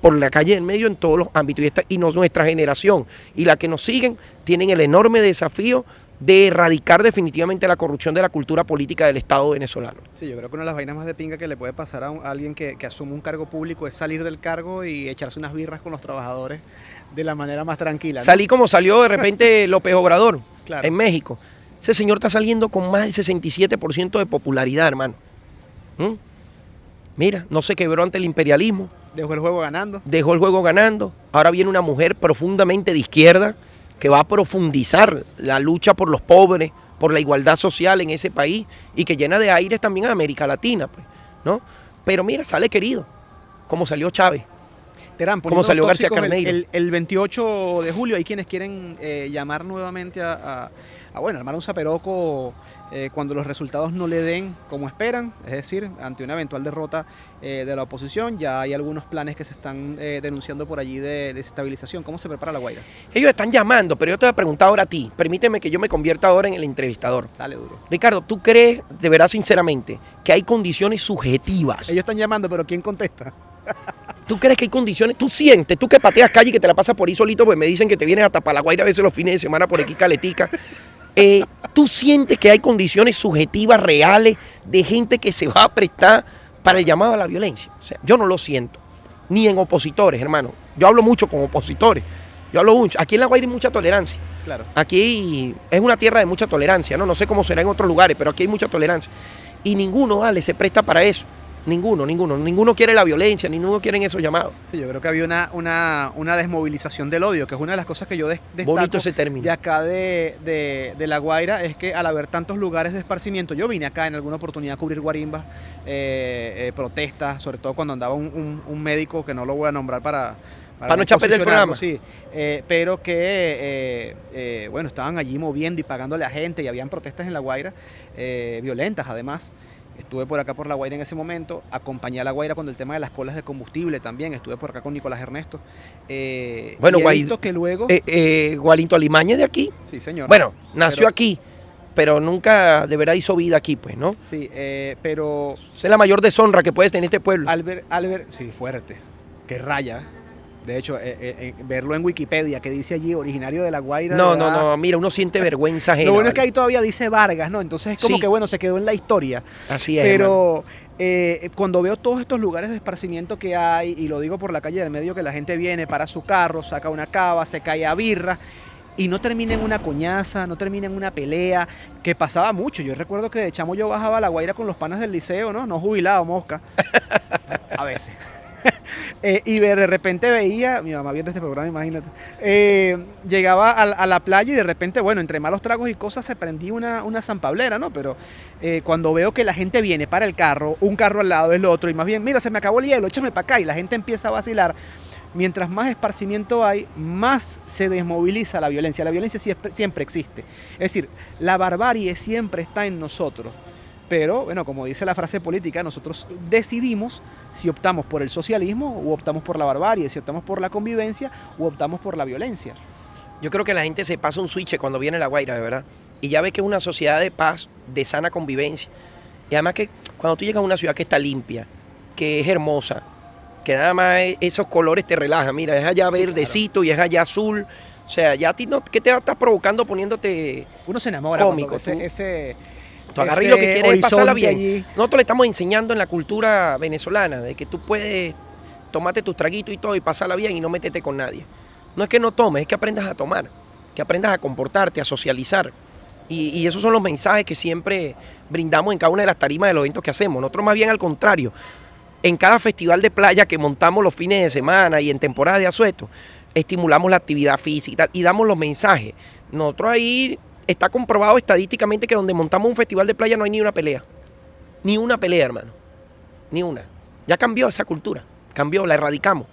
por la calle en medio en todos los ámbitos y, esta, y nuestra generación y la que nos siguen tienen el enorme desafío de erradicar definitivamente la corrupción de la cultura política del Estado venezolano. Sí, yo creo que una de las vainas más de pinga que le puede pasar a, alguien que asume un cargo público es salir del cargo y echarse unas birras con los trabajadores de la manera más tranquila. Salí como salió de repente *laughs* López Obrador en México. Ese señor está saliendo con más del 67% de popularidad, hermano. ¿Mm? Mira, no se quebró ante el imperialismo. Dejó el juego ganando. Dejó el juego ganando. Ahora viene una mujer profundamente de izquierda que va a profundizar la lucha por los pobres, por la igualdad social en ese país y que llena de aires también a América Latina, pues, ¿no? Pero mira, sale querido, como salió Chávez. ¿cómo salió García Carneiro? El, 28 de julio hay quienes quieren eh, llamar nuevamente a, bueno, armar un zaperoco eh, cuando los resultados no le den como esperan, es decir, ante una eventual derrota eh, de la oposición. Ya hay algunos planes que se están denunciando por allí de desestabilización. ¿Cómo se prepara la Guaira? Ellos están llamando, pero yo te voy a preguntar ahora a ti. Permíteme que yo me convierta ahora en el entrevistador. Dale duro. Ricardo, ¿tú crees, de verdad, sinceramente, que hay condiciones subjetivas? Ellos están llamando, pero ¿quién contesta? *laughs* ¿Tú crees que hay condiciones? ¿Tú sientes? ¿Tú que pateas calle y que te la pasas por ahí solito? Pues me dicen que te vienes hasta Palaguaira a veces los fines de semana por aquí caletica. Eh, ¿Tú sientes que hay condiciones subjetivas, reales, de gente que se va a prestar para el llamado a la violencia? yo no lo siento. Ni en opositores, hermano. Yo hablo mucho con opositores. Yo hablo mucho. Aquí en La Guaira hay mucha tolerancia. Claro. Aquí es una tierra de mucha tolerancia, ¿no? No sé cómo será en otros lugares, pero aquí hay mucha tolerancia. Y ninguno, vale, se presta para eso. Ninguno, ninguno. Ninguno quiere la violencia, ninguno quiere esos llamados. Sí, yo creo que había una, una, desmovilización del odio, que es una de las cosas que yo des, de acá de, La Guaira, es que al haber tantos lugares de esparcimiento, yo vine acá en alguna oportunidad a cubrir Guarimba eh, eh, protestas, sobre todo cuando andaba un, médico que no lo voy a nombrar para, para, no echar perder el programa. Sí, eh, pero que, bueno, estaban allí moviendo y pagándole a gente y habían protestas en La Guaira, violentas además. Estuve por acá por La Guaira en ese momento, acompañé a La Guaira con el tema de las colas de combustible también, estuve por acá con Nicolás Ernesto. Eh, bueno, Gualinto que luego... Eh, eh Gualinto Alimaña de aquí. Sí, señor. Bueno, nació aquí, pero nunca de verdad hizo vida aquí, pues, ¿no? Sí, eh, pero... Es la mayor deshonra que puedes tener este pueblo. Albert, Albert, sí, fuerte. que raya, de hecho, eh, eh, eh, verlo en Wikipedia, que dice allí originario de La Guaira. No, no, no, mira, uno siente *laughs* vergüenza Lo bueno es que ahí todavía dice Vargas, ¿no? Entonces es como que, bueno, se quedó en la historia. Así es. Pero cuando veo todos estos lugares de esparcimiento que hay, y lo digo por la calle del medio, que la gente viene, para su carro, saca una cava, se cae a birra, y no termina en una coñaza, no termina en una pelea, que pasaba mucho. Yo recuerdo que de chamo yo bajaba a La Guaira con los panas del liceo, ¿no? No jubilado, mosca. *laughs* A veces. *laughs* Eh, y de repente veía, mi mamá viendo este programa, imagínate, eh, llegaba a, la playa y de repente, bueno, entre malos tragos y cosas se prendí una, una zampablera, ¿no? Pero eh, cuando veo que la gente viene para el carro, un carro al lado es el otro, y más bien, mira, se me acabó el hielo, échame para acá, y la gente empieza a vacilar. Mientras más esparcimiento hay, más se desmoviliza la violencia. La violencia siempre existe. Es decir, la barbarie siempre está en nosotros. Pero bueno, como dice la frase política, nosotros decidimos si optamos por el socialismo o optamos por la barbarie, si optamos por la convivencia o optamos por la violencia. Yo creo que la gente se pasa un switch cuando viene la Guaira, de verdad. Y ya ve que es una sociedad de paz, de sana convivencia. Y además que cuando tú llegas a una ciudad que está limpia, que es hermosa, que nada más e, esos colores te relajan. Mira, es allá verdecito y es allá azul. O sea, ya a ti no, ¿qué te estás provocando poniéndote Uno se enamora cómico, ese, ese, Tú lo que quieres es pasarla bien. Nosotros le estamos enseñando en la cultura venezolana de que tú puedes tomarte tus traguitos y todo y pasarla bien y no meterte con nadie. No es que no tomes, es que aprendas a tomar, que aprendas a comportarte, a socializar. Y, y, esos son los mensajes que siempre brindamos en cada una de las tarimas de los eventos que hacemos. Nosotros más bien al contrario, en cada festival de playa que montamos los fines de semana y en temporada de asueto, estimulamos la actividad física y damos los mensajes. Nosotros ahí está comprobado estadísticamente que donde montamos un festival de playa no hay ni una pelea. Ni una pelea, hermano. Ni una. Ya cambió esa cultura. Cambió, la erradicamos.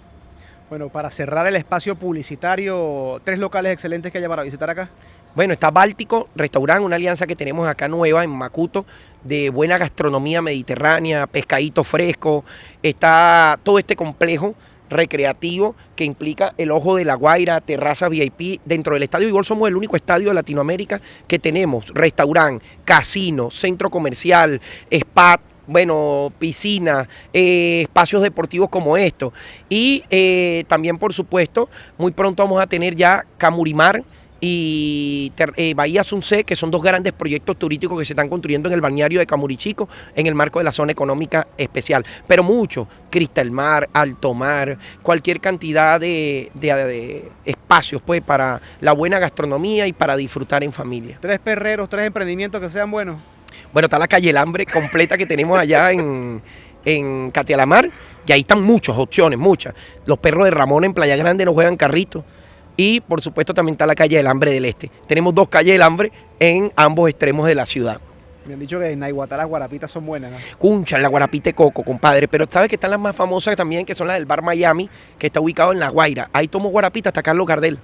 Bueno, para cerrar el espacio publicitario, tres locales excelentes que haya para visitar acá. Bueno, está Báltico Restaurant, una alianza que tenemos acá nueva en Macuto, de buena gastronomía mediterránea, pescadito fresco, está todo este complejo recreativo que implica el Ojo de la Guaira, terraza VIP dentro del estadio Igual Somos el único estadio de Latinoamérica que tenemos restaurante, casino, centro comercial, spa, bueno, piscina, eh, espacios deportivos como esto Y eh, también, por supuesto, muy pronto vamos a tener ya Camurimar y, eh, Bahía Sunset, que son dos grandes proyectos turísticos que se están construyendo en el balneario de Camurichico en el marco de la zona económica especial. Pero mucho, Cristal Mar, Alto Mar, cualquier cantidad de, espacios pues para la buena gastronomía y para disfrutar en familia. Tres perreros, tres emprendimientos que sean buenos. Bueno, está la calle El Hambre completa que tenemos allá en, en Catialamar y ahí están muchas opciones, muchas. Los perros de Ramón en Playa Grande no juegan carritos. Y por supuesto también está la calle del Hambre del Este. Tenemos dos calles del Hambre en ambos extremos de la ciudad. Me han dicho que en Naiguatá las guarapitas son buenas, ¿no? Cuncha, la guarapita coco, compadre. Pero sabes que están las más famosas también, que son las del Bar Miami, que está ubicado en La Guaira. Ahí tomo guarapita hasta Carlos Gardel.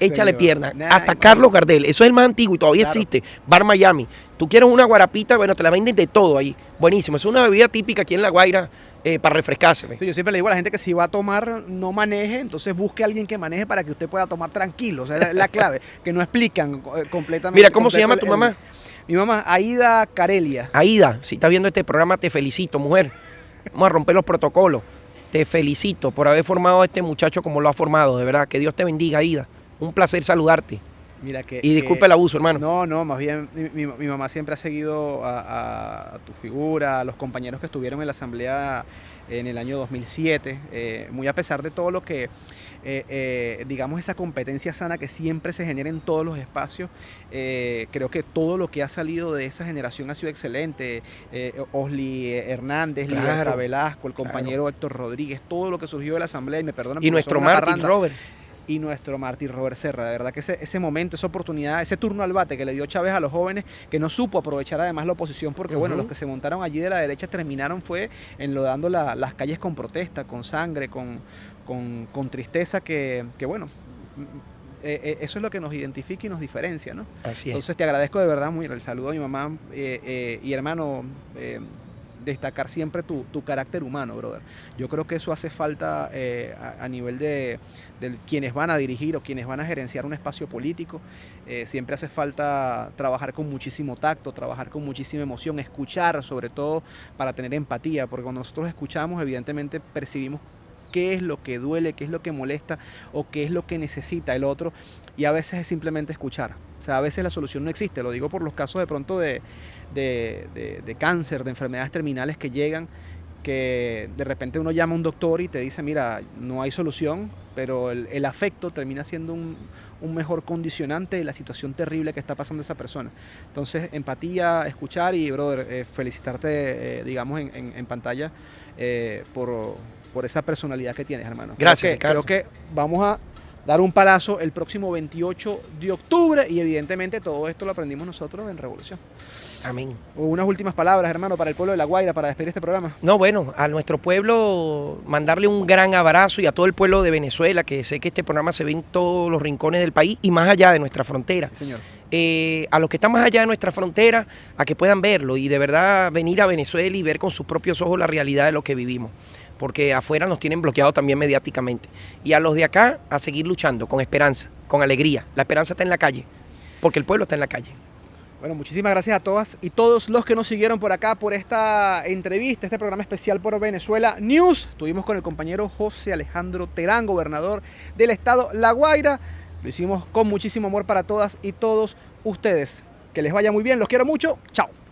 Échale pierna. hasta Carlos Gardel. Eso es el más antiguo y todavía existe. Bar Miami. Tú quieres una guarapita, bueno, te la venden de todo ahí. Buenísimo. Es una bebida típica aquí en La Guaira eh, para refrescarse. yo siempre le digo a la gente que si va a tomar, no maneje. Entonces busque a alguien que maneje para que usted pueda tomar tranquilo. O sea, es la, clave. *laughs* que no explican eh, completamente. Mira, ¿cómo se llama tu mamá? mi mamá, Aida Carelia. Aida, si estás viendo este programa, te felicito, mujer. Vamos a romper los protocolos. Te felicito por haber formado a este muchacho como lo ha formado. De verdad, que Dios te bendiga, Aida un placer saludarte. Mira que, y disculpe el abuso, hermano. No, no, más bien mi, mamá siempre ha seguido a, tu figura, a los compañeros que estuvieron en la asamblea en el año 2007, eh, muy a pesar de todo lo que, eh, eh, digamos, esa competencia sana que siempre se genera en todos los espacios, creo que todo lo que ha salido de esa generación ha sido excelente. Osli Hernández, claro, Velasco, el compañero Héctor Rodríguez, todo lo que surgió de la asamblea, y me perdonan. Y nuestro Martín Robert y nuestro Martín Robert Serra. De verdad que ese, ese, momento, esa oportunidad, ese turno al bate que le dio Chávez a los jóvenes, que no supo aprovechar además la oposición, porque bueno, los que se montaron allí de la derecha terminaron fue enlodando las calles con protesta, con sangre, con, con, tristeza, que, bueno, mm, eh, eh, eso es lo que nos identifica y nos diferencia, ¿no? Así es. Entonces te agradezco de verdad muy el saludo a mi mamá eh, y hermano destacar siempre tu, carácter humano, brother. Yo creo que eso hace falta eh, a, nivel de, quienes van a dirigir o quienes van a gerenciar un espacio político. Eh, siempre hace falta trabajar con muchísimo tacto, trabajar con muchísima emoción, escuchar sobre todo para tener empatía, porque cuando nosotros escuchamos evidentemente percibimos qué es lo que duele, qué es lo que molesta o qué es lo que necesita el otro. Y a veces es simplemente escuchar. O sea, a veces la solución no existe. Lo digo por los casos de pronto de, de, cáncer, de enfermedades terminales que llegan, que de repente uno llama a un doctor y te dice, mira, no hay solución, pero el, afecto termina siendo un, un, mejor condicionante de la situación terrible que está pasando esa persona. Entonces, empatía, escuchar y, brother, eh, felicitarte, eh, digamos, en, en, pantalla eh, por, por, esa personalidad que tienes, hermano. Gracias. creo que vamos a dar un palazo el próximo 28 de octubre y evidentemente todo esto lo aprendimos nosotros en Revolución. Amén. Unas últimas palabras, hermano, para el pueblo de La Guaira, para despedir este programa. No, bueno, a nuestro pueblo mandarle un gran abrazo y a todo el pueblo de Venezuela, que sé que este programa se ve en todos los rincones del país y más allá de nuestra frontera. señor. Eh, a los que están más allá de nuestra frontera, a que puedan verlo y de verdad venir a Venezuela y ver con sus propios ojos la realidad de lo que vivimos porque afuera nos tienen bloqueado también mediáticamente. Y a los de acá a seguir luchando con esperanza, con alegría. La esperanza está en la calle, porque el pueblo está en la calle. Bueno, muchísimas gracias a todas y todos los que nos siguieron por acá, por esta entrevista, este programa especial por Venezuela News. Estuvimos con el compañero José Alejandro Terán, gobernador del estado La Guaira. Lo hicimos con muchísimo amor para todas y todos ustedes. Que les vaya muy bien, los quiero mucho. Chao.